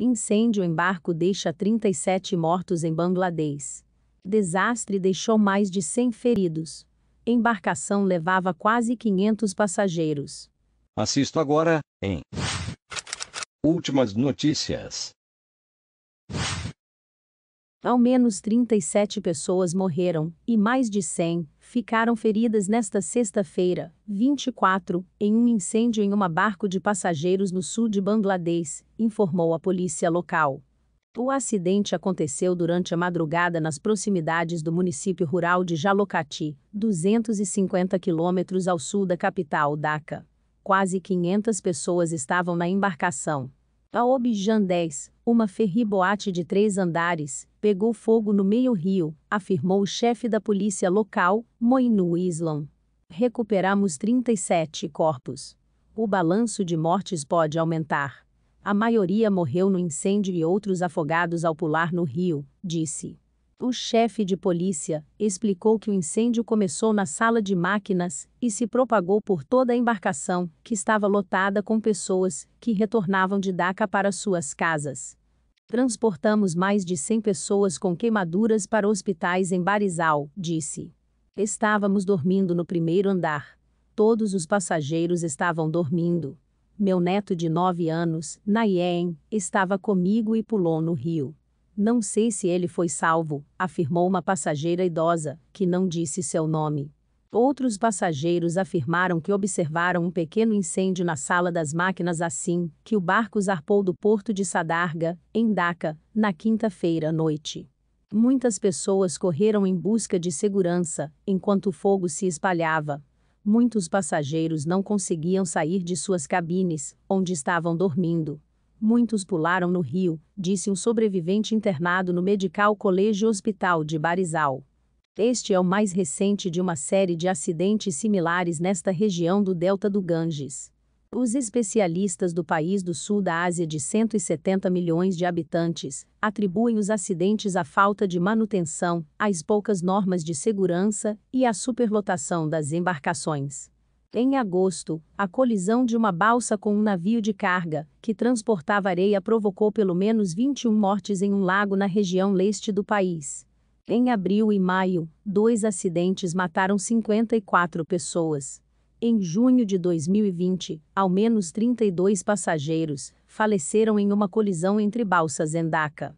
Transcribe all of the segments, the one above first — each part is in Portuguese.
Incêndio em barco deixa 37 mortos em Bangladesh. Desastre deixou mais de 100 feridos. Embarcação levava quase 500 passageiros. Assisto agora, em Últimas notícias. Ao menos 37 pessoas morreram e mais de 100 ficaram feridas nesta sexta-feira, 24, em um incêndio em um barco de passageiros no sul de Bangladesh, informou a polícia local. O acidente aconteceu durante a madrugada nas proximidades do município rural de Jalokati, 250 quilômetros ao sul da capital Dhaka. Quase 500 pessoas estavam na embarcação. A Objan 10, uma ferry boate de três andares, pegou fogo no meio-rio, afirmou o chefe da polícia local, Moinu Islam. Recuperamos 37 corpos. O balanço de mortes pode aumentar. A maioria morreu no incêndio e outros afogados ao pular no rio, disse. O chefe de polícia explicou que o incêndio começou na sala de máquinas e se propagou por toda a embarcação, que estava lotada com pessoas que retornavam de Daca para suas casas. Transportamos mais de 100 pessoas com queimaduras para hospitais em Barisal, disse. Estávamos dormindo no primeiro andar. Todos os passageiros estavam dormindo. Meu neto de 9 anos, Nayen, estava comigo e pulou no rio. Não sei se ele foi salvo, afirmou uma passageira idosa, que não disse seu nome. Outros passageiros afirmaram que observaram um pequeno incêndio na sala das máquinas assim que o barco zarpou do porto de Sadarga, em Dhaka, na quinta-feira à noite. Muitas pessoas correram em busca de segurança, enquanto o fogo se espalhava. Muitos passageiros não conseguiam sair de suas cabines, onde estavam dormindo. Muitos pularam no rio, disse um sobrevivente internado no Medical College Hospital de Barizal. Este é o mais recente de uma série de acidentes similares nesta região do delta do Ganges. Os especialistas do país do sul da Ásia de 170 milhões de habitantes atribuem os acidentes à falta de manutenção, às poucas normas de segurança e à superlotação das embarcações. Em agosto, a colisão de uma balsa com um navio de carga, que transportava areia, provocou pelo menos 21 mortes em um lago na região leste do país. Em abril e maio, dois acidentes mataram 54 pessoas. Em junho de 2020, ao menos 32 passageiros faleceram em uma colisão entre balsas em Dhaka.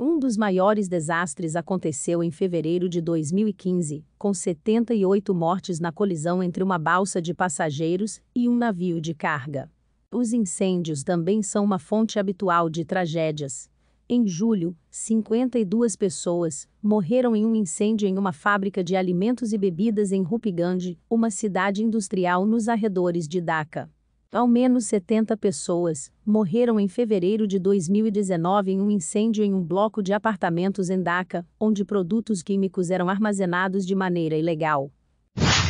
Um dos maiores desastres aconteceu em fevereiro de 2015, com 78 mortes na colisão entre uma balsa de passageiros e um navio de carga. Os incêndios também são uma fonte habitual de tragédias. Em julho, 52 pessoas morreram em um incêndio em uma fábrica de alimentos e bebidas em Rupigande, uma cidade industrial nos arredores de Dhaka. Ao menos 70 pessoas morreram em fevereiro de 2019 em um incêndio em um bloco de apartamentos em Dhaka, onde produtos químicos eram armazenados de maneira ilegal